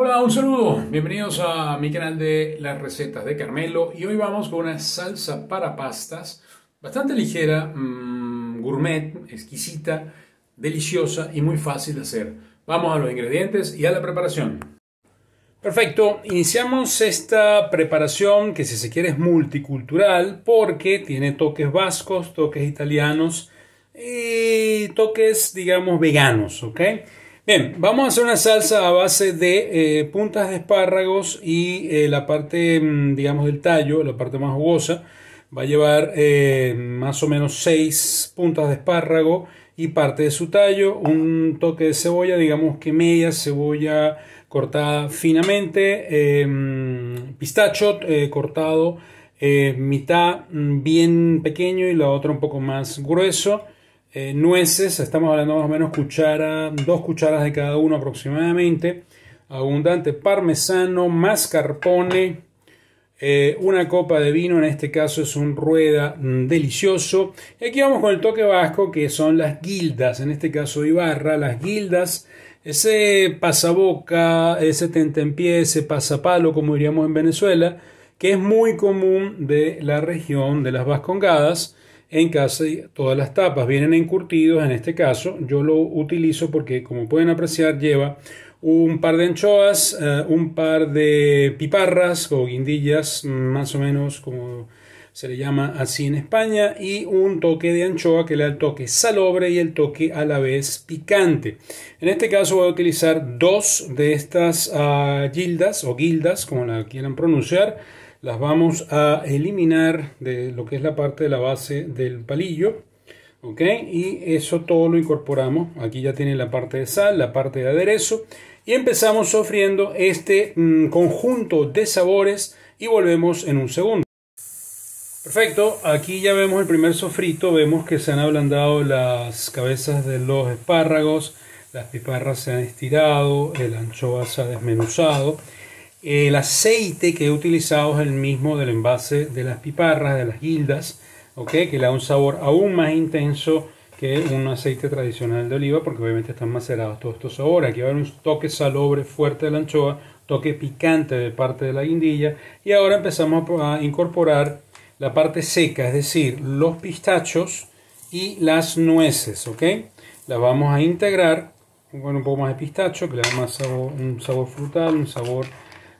Hola, un saludo. Bienvenidos a mi canal de las recetas de Carmelo y hoy vamos con una salsa para pastas bastante ligera, mm, gourmet, exquisita, deliciosa y muy fácil de hacer. Vamos a los ingredientes y a la preparación. Perfecto, iniciamos esta preparación que si se quiere es multicultural porque tiene toques vascos, toques italianos y toques digamos veganos, ¿ok? Bien, vamos a hacer una salsa a base de eh, puntas de espárragos y eh, la parte, mm, digamos, del tallo, la parte más jugosa. Va a llevar eh, más o menos 6 puntas de espárrago y parte de su tallo, un toque de cebolla, digamos que media cebolla cortada finamente, mm, pistacho cortado mitad mm, bien pequeño y la otra un poco más grueso. Eh, nueces, estamos hablando más o menos cuchara, dos cucharas de cada uno aproximadamente, abundante parmesano, mascarpone, eh, una copa de vino, en este caso es un rueda mm, delicioso. Y aquí vamos con el toque vasco, que son las guildas, en este caso Ibarra, las guildas, ese pasaboca, ese tentempié, ese pasapalo, como diríamos en Venezuela, que es muy común de la región de las Vascongadas en casi todas las tapas. Vienen encurtidos, en este caso yo lo utilizo porque como pueden apreciar lleva un par de anchoas, eh, un par de piparras o guindillas, más o menos como se le llama así en España, y un toque de anchoa que le da el toque salobre y el toque a la vez picante. En este caso voy a utilizar dos de estas ah, gildas o guildas, como la quieran pronunciar, las vamos a eliminar de lo que es la parte de la base del palillo. ¿Ok? Y eso todo lo incorporamos. Aquí ya tiene la parte de sal, la parte de aderezo. Y empezamos sofriendo este mm, conjunto de sabores y volvemos en un segundo. Perfecto, aquí ya vemos el primer sofrito, vemos que se han ablandado las cabezas de los espárragos, las piparras se han estirado, el anchoa se ha desmenuzado el aceite que he utilizado es el mismo del envase de las piparras, de las guildas, ¿okay? que le da un sabor aún más intenso que un aceite tradicional de oliva, porque obviamente están macerados todos estos sabores. Aquí va a haber un toque salobre fuerte de la anchoa, toque picante de parte de la guindilla, y ahora empezamos a incorporar la parte seca, es decir, los pistachos y las nueces, Las vamos a integrar, con un poco más de pistacho, que le da un sabor frutal, un sabor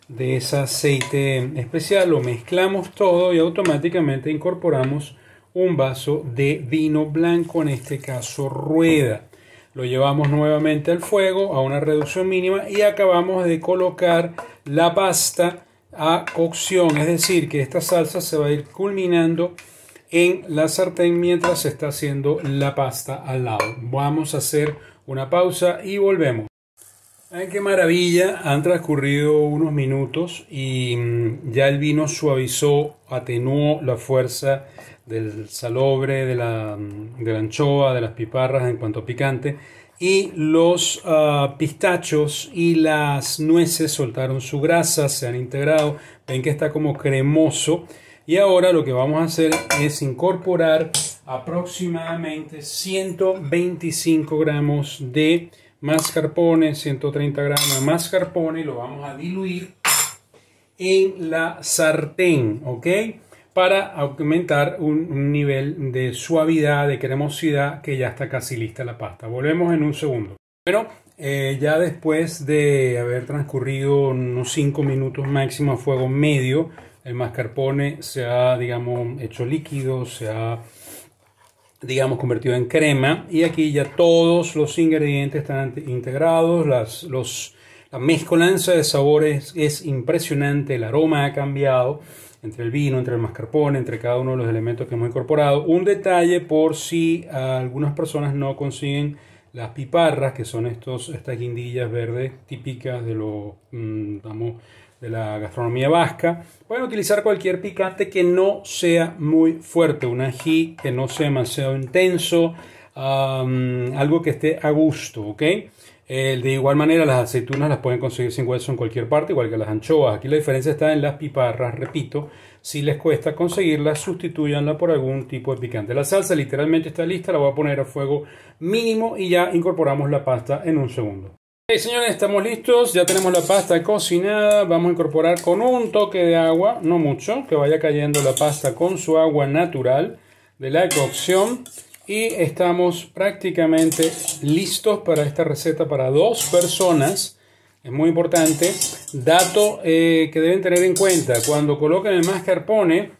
de ese aceite especial, lo mezclamos todo y automáticamente incorporamos un vaso de vino blanco, en este caso rueda. Lo llevamos nuevamente al fuego a una reducción mínima y acabamos de colocar la pasta a cocción, es decir, que esta salsa se va a ir culminando en la sartén mientras se está haciendo la pasta al lado. Vamos a hacer una pausa y volvemos qué maravilla, han transcurrido unos minutos y mm, ya el vino suavizó, atenuó la fuerza del salobre, de la, mm, de la anchoa, de las piparras en cuanto a picante y los ah, pistachos y las nueces soltaron su grasa, se han integrado, ven que está como cremoso y ahora lo que vamos a hacer es incorporar aproximadamente 125 gramos de mascarpone, 130 gramos, de mascarpone, lo vamos a diluir en la sartén, ¿ok? Para aumentar un, nivel de suavidad, de cremosidad, que ya está casi lista la pasta. Volvemos en un segundo. Bueno, eh, ya después de haber transcurrido unos 5 minutos máximo a fuego medio, el mascarpone se ha, digamos, hecho líquido, se ha digamos, convertido en crema. Y aquí ya todos los ingredientes están integrados, las, la mezcolanza de sabores es impresionante, el aroma ha cambiado entre el vino, entre el mascarpone, entre cada uno de los elementos que hemos incorporado. Un detalle por si algunas personas no consiguen las piparras, que son estos, estas guindillas verdes típicas de, mm, de la gastronomía vasca. Pueden utilizar cualquier picante que no sea muy fuerte, un ají que no sea demasiado intenso, algo que esté a gusto, ¿ok? Eh, de igual manera, las aceitunas las pueden conseguir sin hueso en cualquier parte, igual que las anchoas. Aquí la diferencia está en las piparras, repito. Si les cuesta conseguirlas, sustituyanla por algún tipo de picante. La salsa literalmente está lista, la voy a poner a fuego mínimo y ya incorporamos la pasta en un segundo. señores, estamos listos, ya tenemos la pasta cocinada, vamos a incorporar con un toque de agua, no mucho, que vaya cayendo la pasta con su agua natural de la cocción y estamos prácticamente listos para esta receta para dos personas. Es muy importante. Dato eh, que deben tener en cuenta. Cuando coloquen el mascarpone,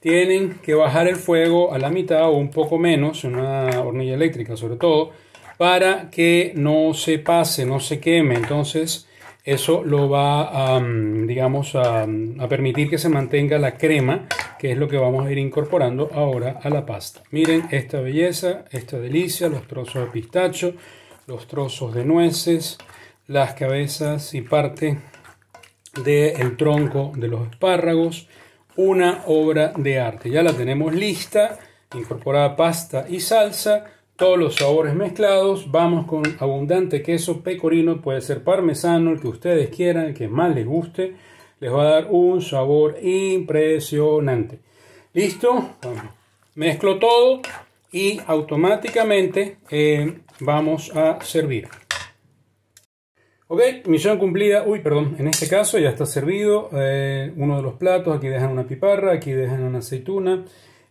tienen que bajar el fuego a la mitad o un poco menos, en una hornilla eléctrica sobre todo, para que no se pase, no se queme. Entonces, eso lo va a, mm, digamos, mm, a permitir que se mantenga la crema que es lo que vamos a ir incorporando ahora a la pasta. Miren esta belleza, esta delicia, los trozos de pistacho, los trozos de nueces, las cabezas y parte del el tronco de los espárragos. Una obra de arte. Ya la tenemos lista, incorporada pasta y salsa todos los sabores mezclados. Vamos con abundante queso pecorino, puede ser parmesano, el que ustedes quieran, el que más les guste les va a dar un sabor impresionante. ¿Listo? Mezclo todo y automáticamente eh, vamos a servir. Ok, misión cumplida. Uy, perdón, en este caso ya está servido eh, uno de los platos. Aquí dejan una piparra, aquí dejan una aceituna.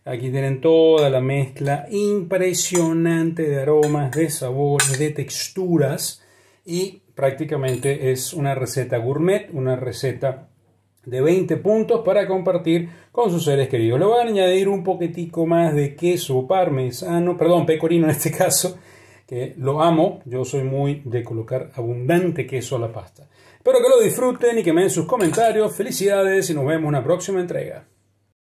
Aquí tienen toda la mezcla impresionante de aromas, de sabores, de texturas. Y prácticamente es una receta gourmet, una receta de 20 puntos para compartir con sus seres queridos. Le voy a añadir un poquitico más de queso parmesano, perdón, pecorino en este caso, que lo amo, yo soy muy de colocar abundante queso a la pasta. Espero que lo disfruten y que me den sus comentarios. Felicidades y nos vemos en una próxima entrega.